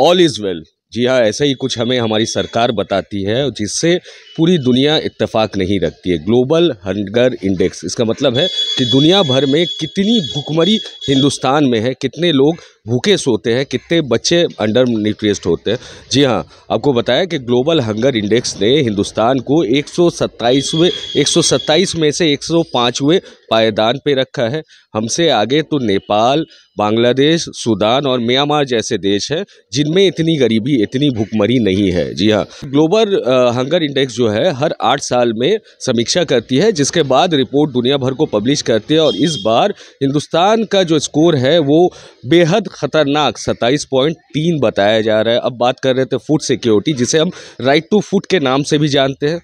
all is well जी हाँ ऐसा ही कुछ हमें हमारी सरकार बताती है जिससे पूरी दुनिया इत्तेफाक नहीं रखती है ग्लोबल हंगर इंडेक्स इसका मतलब है कि दुनिया भर में कितनी भूखमरी हिंदुस्तान में है कितने लोग भूखे सोते हैं कितने बच्चे अंडर न्यूट्रिस्ट होते हैं जी हाँ आपको बताया कि ग्लोबल हंगर इंडेक्स ने हिंदुस्तान को एक सौ में से एक सौ पायदान पर रखा है हमसे आगे तो नेपाल बांग्लादेश सूडान और म्यांमार जैसे देश हैं जिनमें इतनी गरीबी इतनी भुखमरी नहीं है जी हाँ ग्लोबल हंगर इंडेक्स जो है हर आठ साल में समीक्षा करती है जिसके बाद रिपोर्ट दुनिया भर को पब्लिश करती है और इस बार हिंदुस्तान का जो स्कोर है वो बेहद ख़तरनाक सत्ताईस पॉइंट तीन बताया जा रहा है अब बात कर रहे थे फूड सिक्योरिटी जिसे हम राइट टू फूड के नाम से भी जानते हैं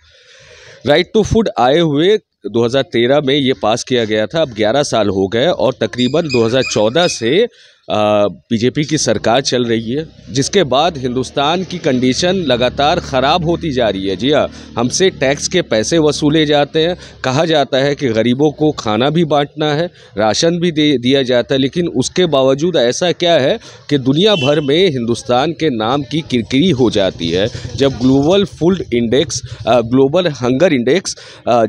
राइट टू फूड आए हुए 2013 में ये पास किया गया था अब 11 साल हो गए और तकरीबन 2014 से बीजेपी की सरकार चल रही है जिसके बाद हिंदुस्तान की कंडीशन लगातार ख़राब होती जा रही है जी हाँ हमसे टैक्स के पैसे वसूले जाते हैं कहा जाता है कि गरीबों को खाना भी बांटना है राशन भी दे दिया जाता है लेकिन उसके बावजूद ऐसा क्या है कि दुनिया भर में हिंदुस्तान के नाम की किरकिरी हो जाती है जब global food index global hunger index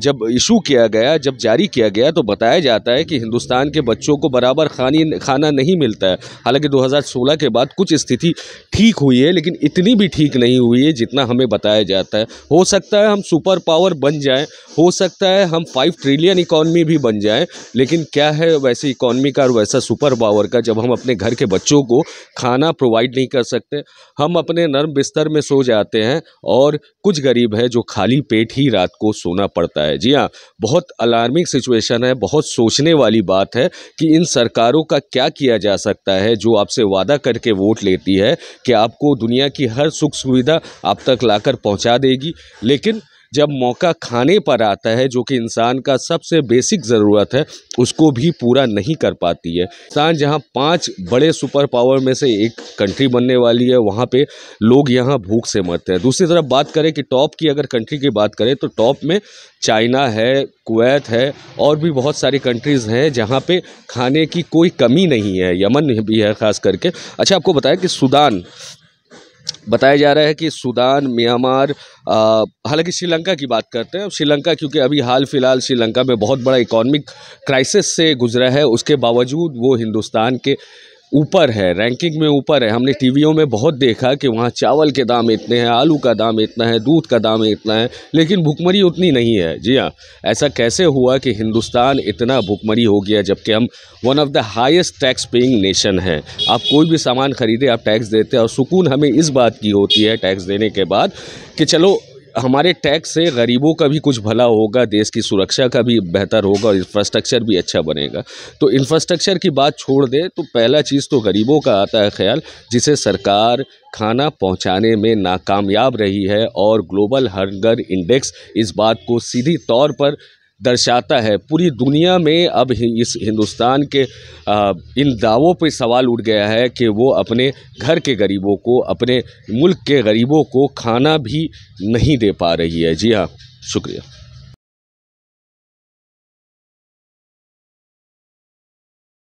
जब इशू किया गया जब जारी किया गया तो बताया जाता है कि हिंदुस्तान के बच्चों को बराबर खानी खाना नहीं मिलता है हालांकि 2016 के बाद कुछ स्थिति ठीक हुई है लेकिन इतनी भी ठीक नहीं हुई है जितना हमें बताया जाता है हो सकता है हम सुपर पावर बन जाएं हो सकता है हम फाइव ट्रिलियन इकॉनमी भी बन जाएं लेकिन क्या है वैसे इकॉनमी का और वैसा सुपर पावर का जब हम अपने घर के बच्चों को खाना प्रोवाइड नहीं कर सकते हम अपने नर्म बिस्तर में सो जाते हैं और कुछ गरीब है जो खाली पेट ही रात को सोना पड़ता है जी हाँ बहुत अलार्मिंग सिचुएशन है बहुत सोचने वाली बात है कि इन सरकारों का क्या किया जा सकता सकता है जो आपसे वादा करके वोट लेती है कि आपको दुनिया की हर सुख सुविधा आप तक लाकर पहुंचा देगी लेकिन जब मौका खाने पर आता है जो कि इंसान का सबसे बेसिक ज़रूरत है उसको भी पूरा नहीं कर पाती है इंसान जहाँ पाँच बड़े सुपर पावर में से एक कंट्री बनने वाली है वहाँ पे लोग यहाँ भूख से मरते हैं दूसरी तरफ बात करें कि टॉप की अगर कंट्री की बात करें तो टॉप में चाइना है कुवैत है और भी बहुत सारी कंट्रीज़ हैं जहाँ पे खाने की कोई कमी नहीं है यमन भी है ख़ास करके अच्छा आपको बताया कि सुदान बताया जा रहा है कि सूडान म्यांमार हालांकि श्रीलंका की बात करते हैं श्रीलंका क्योंकि अभी हाल फिलहाल श्रीलंका में बहुत बड़ा इकोनॉमिक क्राइसिस से गुजरा है उसके बावजूद वो हिंदुस्तान के ऊपर है रैंकिंग में ऊपर है हमने टीवीओं में बहुत देखा कि वहाँ चावल के दाम इतने हैं आलू का दाम इतना है दूध का दाम इतना है लेकिन भुखमरी उतनी नहीं है जी हाँ ऐसा कैसे हुआ कि हिंदुस्तान इतना भुखमरी हो गया जबकि हम one of the highest tax paying nation है आप कोई भी सामान ख़रीदे आप टैक्स देते हैं और सुकून हमें इस बात की होती है टैक्स देने के बाद कि चलो हमारे टैक्स से गरीबों का भी कुछ भला होगा देश की सुरक्षा का भी बेहतर होगा और इंफ्रास्ट्रक्चर भी अच्छा बनेगा तो इंफ्रास्ट्रक्चर की बात छोड़ दे तो पहला चीज़ तो गरीबों का आता है ख्याल जिसे सरकार खाना पहुंचाने में नाकामयाब रही है और ग्लोबल हंगर इंडेक्स इस बात को सीधी तौर पर दर्शाता है पूरी दुनिया में अब इस हिंदुस्तान के इन दावों पर सवाल उठ गया है कि वो अपने घर के गरीबों को अपने मुल्क के गरीबों को खाना भी नहीं दे पा रही है जी हाँ शुक्रिया